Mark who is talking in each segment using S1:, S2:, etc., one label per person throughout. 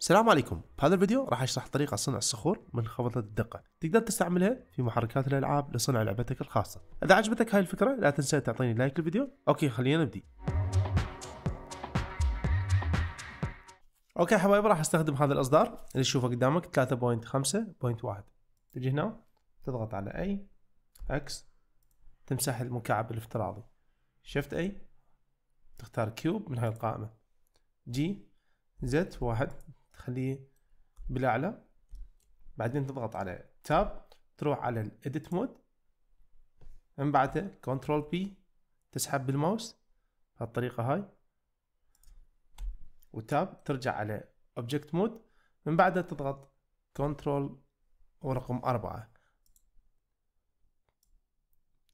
S1: السلام عليكم بهذا الفيديو راح اشرح طريقة صنع الصخور منخفضة الدقة تقدر تستعملها في محركات الالعاب لصنع لعبتك الخاصة اذا عجبتك هاي الفكرة لا تنسى تعطيني لايك للفيديو اوكي خلينا نبدي اوكي حبايب راح استخدم هذا الاصدار اللي تشوفه قدامك 3.5.1 تجي هنا تضغط على اي اكس تمسح المكعب الافتراضي شفت اي تختار كيوب من هاي القائمة جي زد واحد تخليه بالاعلى بعدين تضغط على تاب تروح على الاديت مود من بعدها كنترول بي تسحب بالماوس بهالطريقة هاي وتاب ترجع على اوبجكت مود من بعدها تضغط كنترول ورقم أربعة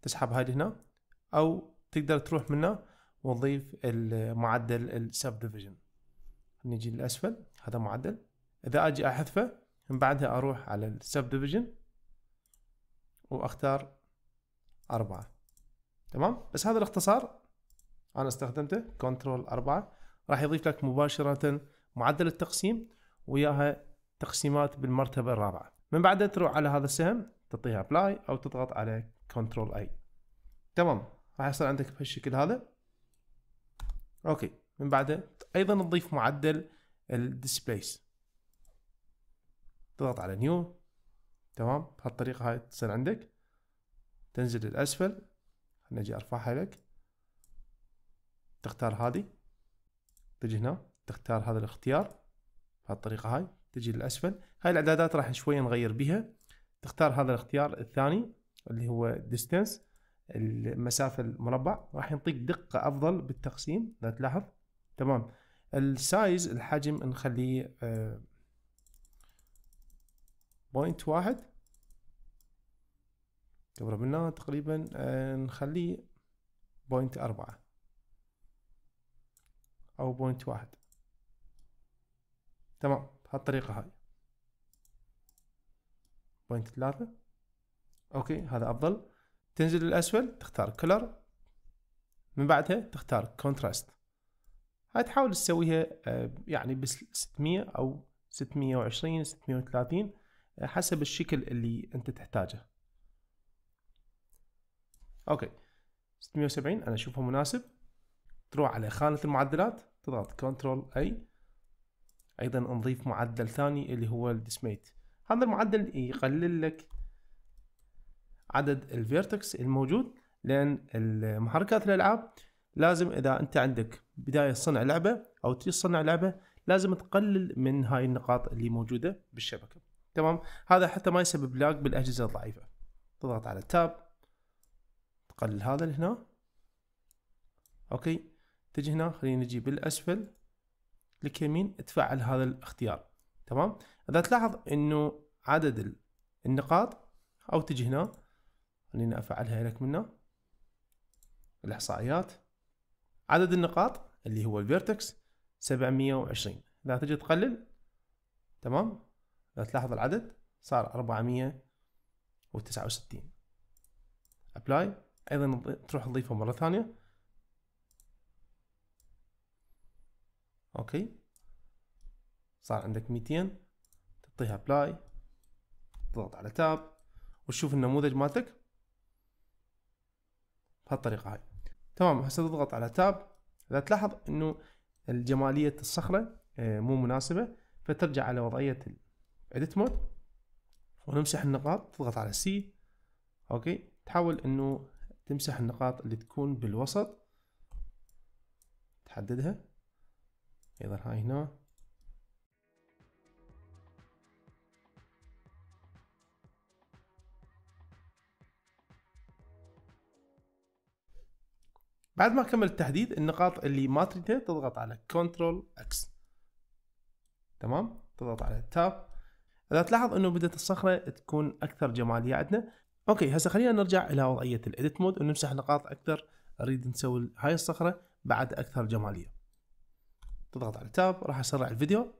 S1: تسحب هاي هنا أو تقدر تروح منه وتضيف المعدل السب ديفيجن نجي للأسفل هذا معدل إذا أجي أحذفه من بعدها أروح على السب ديفيجن وأختار أربعة تمام بس هذا الاختصار أنا استخدمته كنترول أربعة راح يضيف لك مباشرة معدل التقسيم وياها تقسيمات بالمرتبة الرابعة من بعدها تروح على هذا السهم تعطيها ابلاي أو تضغط على كنترول أي تمام راح يصير عندك بهالشكل هذا اوكي من بعده ايضا نضيف معدل الديسبليس تضغط على نيو تمام بهالطريقه هاي تصير عندك تنزل للاسفل نجي ارفعها لك تختار هذه تجي هنا تختار هذا الاختيار بهالطريقه هاي تجي للاسفل هاي الاعدادات راح شويه نغير بها تختار هذا الاختيار الثاني اللي هو ديستنس المسافه المربع راح يعطيك دقه افضل بالتقسيم لا تلاحظ تمام السايز الحجم نخليه .1 آه، واحد قبل منه تقريبا آه، نخليه .4 أو بوينت واحد تمام هالطريقة هاي بوينت ثلاثة أوكي هذا أفضل تنزل للأسفل تختار كلر من بعدها تختار كونتراست هتحاول تسويها آه، يعني ب 600 او 620 630 آه، حسب الشكل اللي انت تحتاجه اوكي 670 انا اشوفه مناسب تروح على خانة المعدلات تضغط كنترول اي ايضا نضيف معدل ثاني اللي هو الديسميت هذا المعدل يقلل لك عدد الفيرتكس الموجود لان محركات الالعاب لازم اذا انت عندك بدايه صنع لعبه او تجي تصنع لعبه لازم تقلل من هاي النقاط اللي موجوده بالشبكه تمام هذا حتى ما يسبب لاج بالاجهزه الضعيفه تضغط على تاب تقلل هذا اللي هنا اوكي تجي هنا خلينا نجي بالاسفل كليك يمين تفعل هذا الاختيار تمام اذا تلاحظ انه عدد النقاط او تجي هنا خلينا افعلها لك منه الاحصائيات عدد النقاط اللي هو الفيرتكس 720 اذا تجي تقلل تمام اذا تلاحظ العدد صار 469 ابلاي ايضا تروح تضيفه مره ثانيه اوكي صار عندك 200 تعطيها ابلاي تضغط على تاب وتشوف النموذج مالتك بهالطريقه هاي تمام هسه تضغط على تاب اذا تلاحظ انه الجماليه الصخره آه، مو مناسبه فترجع على وضعيه الاديت مود ونمسح النقاط تضغط على سي اوكي تحاول انه تمسح النقاط اللي تكون بالوسط تحددها ايضا هاي هنا بعد ما كمل التحديد النقاط اللي ما تريدها تضغط على كنترول اكس تمام تضغط على تاب اذا تلاحظ انه بدات الصخره تكون اكثر جماليه عندنا اوكي هسه خلينا نرجع الى وضعيه الاديت مود ونمسح نقاط اكثر اريد نسوي هاي الصخره بعد اكثر جماليه تضغط على تاب راح اسرع الفيديو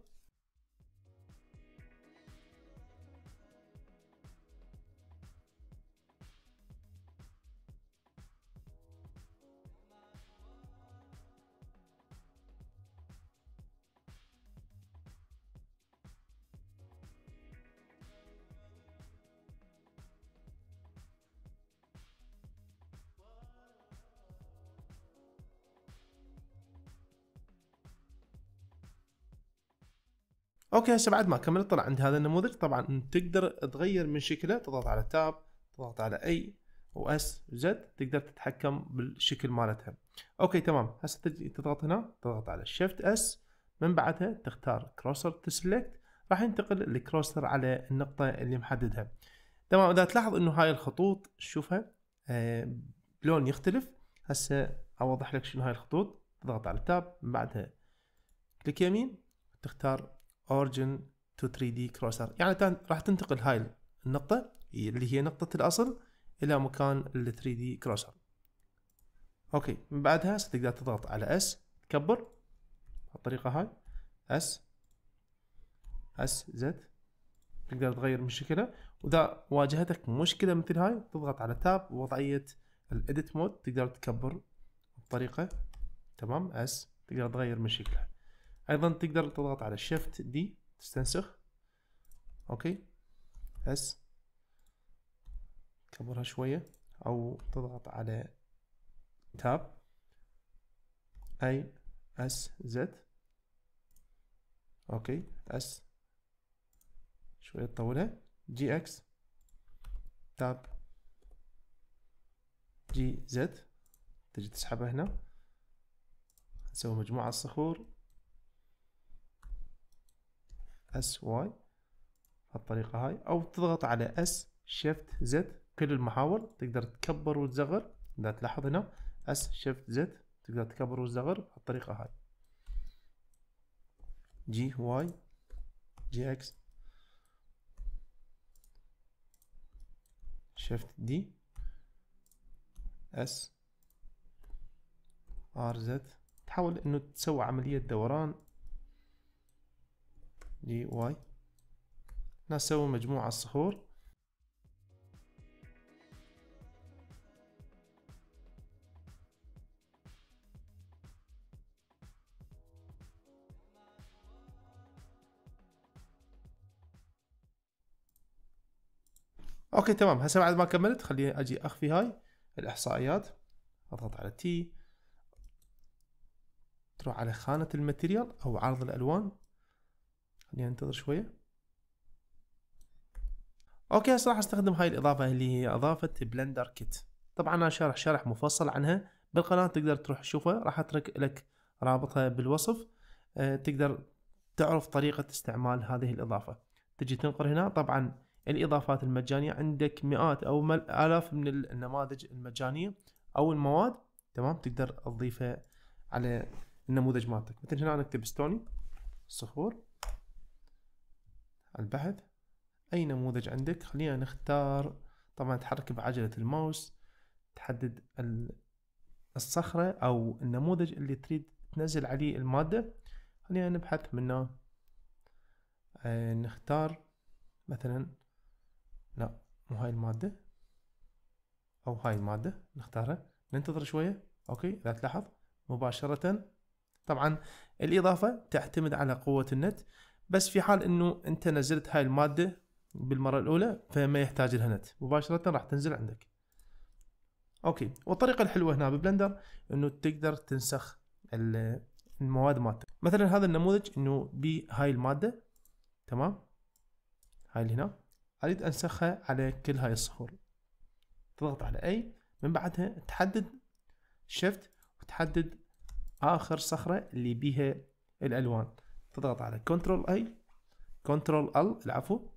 S1: اوكي هسه بعد ما كملت طلع عند هذا النموذج طبعا تقدر تغير من شكله تضغط على تاب تضغط على اي واس وزد تقدر تتحكم بالشكل مالتها اوكي تمام هسه تجي تضغط هنا تضغط على شيفت اس من بعدها تختار كروسر تسلكت راح ينتقل الكروسر على النقطة اللي محددها تمام اذا تلاحظ انه هاي الخطوط شوفها آه بلون يختلف هسه اوضح لك شنو هاي الخطوط تضغط على تاب من بعدها كليك يمين تختار اورجن تو 3 دي كروسر يعني راح تنتقل هاي النقطة اللي هي نقطة الأصل إلى مكان ال 3 دي كروسر أوكي من بعدها ستقدر تضغط على اس تكبر بالطريقة هاي اس اس زد تقدر تغير من شكلها وإذا واجهتك مشكلة مثل هاي تضغط على تاب ووضعية الإديت مود تقدر تكبر الطريقة تمام اس تقدر تغير من شكلها ايضا تقدر تضغط على شيفت دي تستنسخ اوكي اس كبرها شوية او تضغط على تاب اي اس زد اوكي اس شوية تطولها جي اكس تاب جي زد تجي تسحبها هنا نسوي مجموعة الصخور اس واي بالطريقة هاي أو تضغط على اس شيفت زد كل المحاور تقدر تكبر وتصغر إذا تلاحظ هنا اس شيفت زد تقدر تكبر وتصغر بالطريقة هاي جي واي جي اكس شيفت دي اس ار زد تحاول انه تسوي عملية دوران دي واي نسوي مجموعة الصخور اوكي تمام هسه بعد ما كملت خليني اجي اخفي هاي الاحصائيات اضغط على تي تروح على خانة الماتيريال او عرض الالوان خلينا يعني ننتظر شوية اوكي هسه راح استخدم هاي الاضافة اللي هي اضافة بلندر كيت طبعا انا شارح شرح مفصل عنها بالقناة تقدر تروح تشوفها راح اترك لك رابطها بالوصف أه تقدر تعرف طريقة استعمال هذه الاضافة تجي تنقر هنا طبعا الاضافات المجانية عندك مئات او الاف من النماذج المجانية او المواد تمام تقدر تضيفها على النموذج مالتك مثل هنا نكتب ستوني صخور البحث أي نموذج عندك خلينا نختار طبعا تحرك بعجلة الماوس تحدد الصخرة أو النموذج اللي تريد تنزل عليه المادة خلينا نبحث منه آه، نختار مثلا لا مو هاي المادة أو هاي المادة نختارها ننتظر شوية أوكي لا تلاحظ مباشرة طبعا الإضافة تعتمد على قوة النت بس في حال انه انت نزلت هاي الماده بالمره الاولى فما يحتاج لها نت مباشره راح تنزل عندك اوكي والطريقه الحلوه هنا ببلندر انه تقدر تنسخ المواد مالتك مثلا هذا النموذج انه بهاي الماده تمام هاي اللي هنا اريد انسخها على كل هاي الصخور تضغط على اي من بعدها تحدد شيفت وتحدد اخر صخره اللي بيها الالوان تضغط على كنترول اي كنترول ال العفو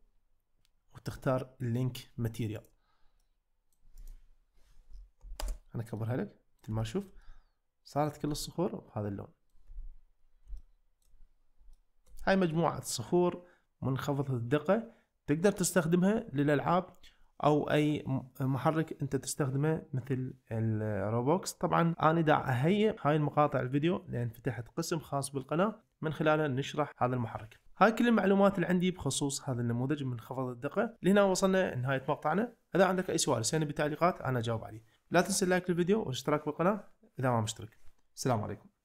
S1: وتختار اللينك ماتيريال انا اكبرها لك مثل ما اشوف صارت كل الصخور بهذا اللون هاي مجموعة صخور منخفضة الدقة تقدر تستخدمها للألعاب او اي محرك انت تستخدمه مثل الروبوكس طبعا انا دا اهيئ هاي المقاطع الفيديو لان فتحت قسم خاص بالقناه من خلاله نشرح هذا المحرك هاي كل المعلومات اللي عندي بخصوص هذا النموذج من خفض الدقه لهنا وصلنا لنهايه مقطعنا اذا عندك اي سؤال سيني بالتعليقات انا اجاوب عليه لا تنسى اللايك للفيديو والاشتراك بالقناه اذا ما مشترك السلام عليكم